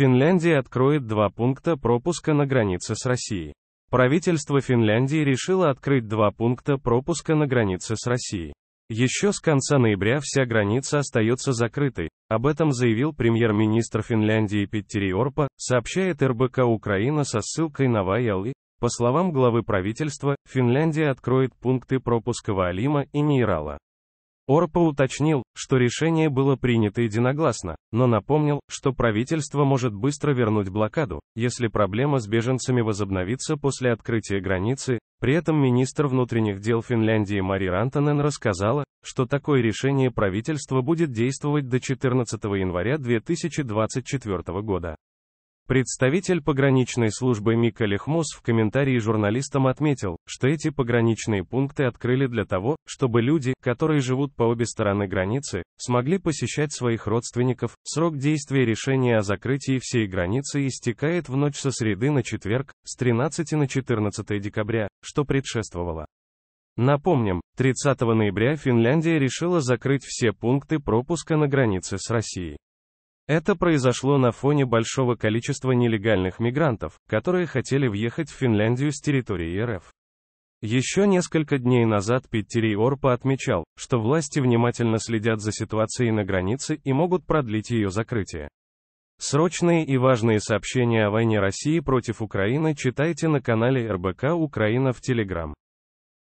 Финляндия откроет два пункта пропуска на границе с Россией. Правительство Финляндии решило открыть два пункта пропуска на границе с Россией. Еще с конца ноября вся граница остается закрытой, об этом заявил премьер-министр Финляндии Петтери Орпа, сообщает РБК Украина со ссылкой на Вайалы. По словам главы правительства, Финляндия откроет пункты пропуска Ваалима и Нейрала. Орпа уточнил, что решение было принято единогласно, но напомнил, что правительство может быстро вернуть блокаду, если проблема с беженцами возобновится после открытия границы. При этом министр внутренних дел Финляндии Мари Рантанен рассказала, что такое решение правительства будет действовать до 14 января 2024 года. Представитель пограничной службы Мика Лехмус в комментарии журналистам отметил, что эти пограничные пункты открыли для того, чтобы люди, которые живут по обе стороны границы, смогли посещать своих родственников. Срок действия решения о закрытии всей границы истекает в ночь со среды на четверг, с 13 на 14 декабря, что предшествовало. Напомним, 30 ноября Финляндия решила закрыть все пункты пропуска на границе с Россией. Это произошло на фоне большого количества нелегальных мигрантов, которые хотели въехать в Финляндию с территории РФ. Еще несколько дней назад Питтерий Орпа отмечал, что власти внимательно следят за ситуацией на границе и могут продлить ее закрытие. Срочные и важные сообщения о войне России против Украины читайте на канале РБК Украина в Телеграм.